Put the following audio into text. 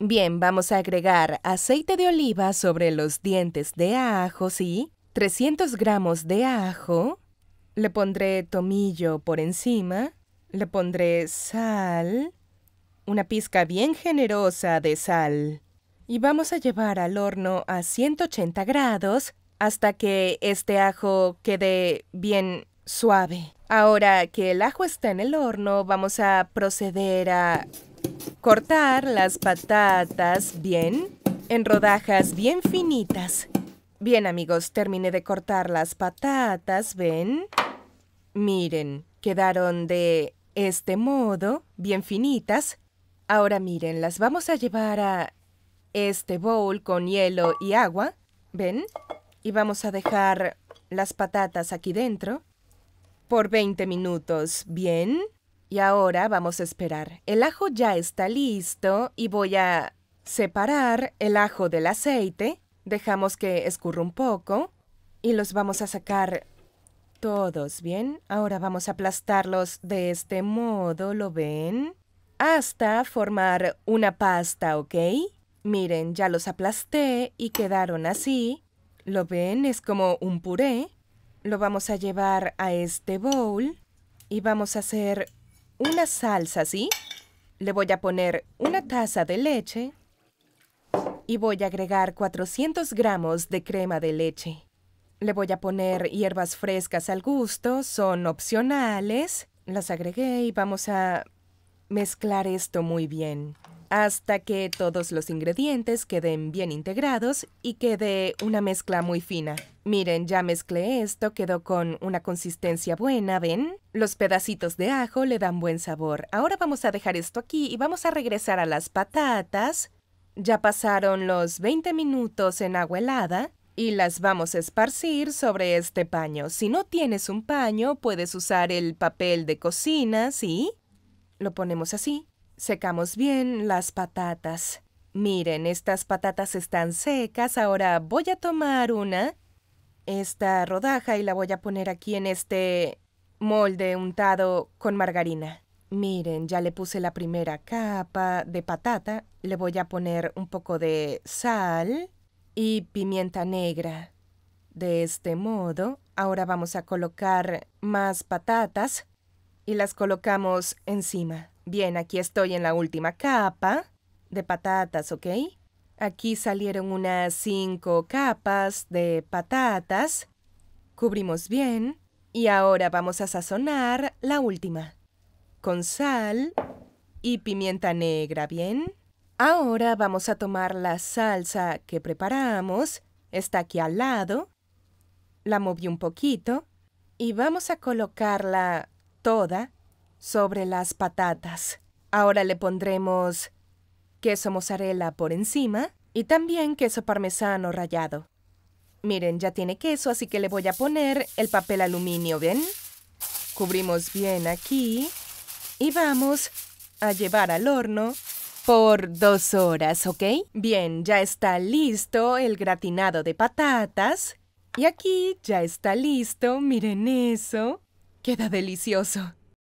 Bien, vamos a agregar aceite de oliva sobre los dientes de ajo, ¿sí? 300 gramos de ajo. Le pondré tomillo por encima. Le pondré sal. Una pizca bien generosa de sal. Y vamos a llevar al horno a 180 grados hasta que este ajo quede bien suave. Ahora que el ajo está en el horno, vamos a proceder a Cortar las patatas bien, en rodajas bien finitas. Bien, amigos, terminé de cortar las patatas, ¿ven? Miren, quedaron de este modo, bien finitas. Ahora miren, las vamos a llevar a este bowl con hielo y agua, ¿ven? Y vamos a dejar las patatas aquí dentro por 20 minutos, ¿bien? Y ahora vamos a esperar. El ajo ya está listo y voy a separar el ajo del aceite. Dejamos que escurra un poco y los vamos a sacar todos, ¿bien? Ahora vamos a aplastarlos de este modo, ¿lo ven? Hasta formar una pasta, ¿ok? Miren, ya los aplasté y quedaron así. ¿Lo ven? Es como un puré. Lo vamos a llevar a este bowl y vamos a hacer una salsa, ¿sí? Le voy a poner una taza de leche y voy a agregar 400 gramos de crema de leche. Le voy a poner hierbas frescas al gusto, son opcionales. Las agregué y vamos a mezclar esto muy bien hasta que todos los ingredientes queden bien integrados y quede una mezcla muy fina. Miren, ya mezclé esto, quedó con una consistencia buena, ¿ven? Los pedacitos de ajo le dan buen sabor. Ahora vamos a dejar esto aquí y vamos a regresar a las patatas. Ya pasaron los 20 minutos en agua helada y las vamos a esparcir sobre este paño. Si no tienes un paño, puedes usar el papel de cocina, ¿sí? Lo ponemos así Secamos bien las patatas. Miren, estas patatas están secas. Ahora voy a tomar una, esta rodaja, y la voy a poner aquí en este molde untado con margarina. Miren, ya le puse la primera capa de patata. Le voy a poner un poco de sal y pimienta negra. De este modo, ahora vamos a colocar más patatas y las colocamos encima. Bien, aquí estoy en la última capa de patatas, ¿ok? Aquí salieron unas cinco capas de patatas. Cubrimos bien. Y ahora vamos a sazonar la última. Con sal y pimienta negra, ¿bien? Ahora vamos a tomar la salsa que preparamos. Está aquí al lado. La moví un poquito. Y vamos a colocarla toda sobre las patatas. Ahora le pondremos queso mozzarella por encima y también queso parmesano rallado. Miren, ya tiene queso, así que le voy a poner el papel aluminio, ¿ven? Cubrimos bien aquí y vamos a llevar al horno por dos horas, ¿ok? Bien, ya está listo el gratinado de patatas. Y aquí ya está listo, miren eso. Queda delicioso.